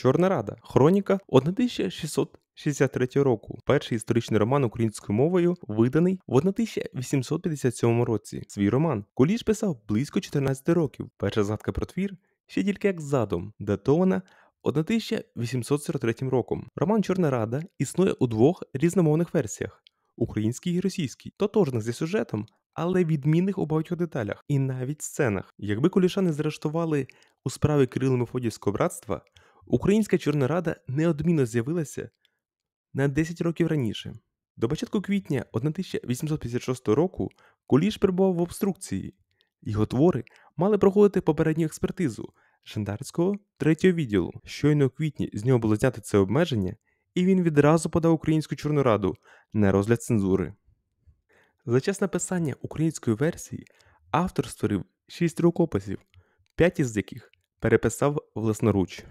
Чорна Рада. Хроніка 1663 року. Перший історичний роман українською мовою виданий в 1857 році. Свій роман Коліш писав близько 14 років. Перша згадка про твір ще тільки як задум, датована. 1843 роком роман Чорна Рада існує у двох різномовних версіях український і російській, тотожних зі сюжетом, але відмінних у багатьох деталях і навіть сценах. Якби куліша не заарештували у справі Кирило Мефодіївського братства, Українська чорна рада неодмінно з'явилася на 10 років раніше. До початку квітня 1856 року Куліш перебував в обструкції, його твори мали проходити попередню експертизу Жандарського третього відділу. Щойно у квітні з нього було знято це обмеження, і він відразу подав українську чорну раду на розгляд цензури. За час написання української версії автор створив 6 рукописів, 5 із яких переписав власноруч.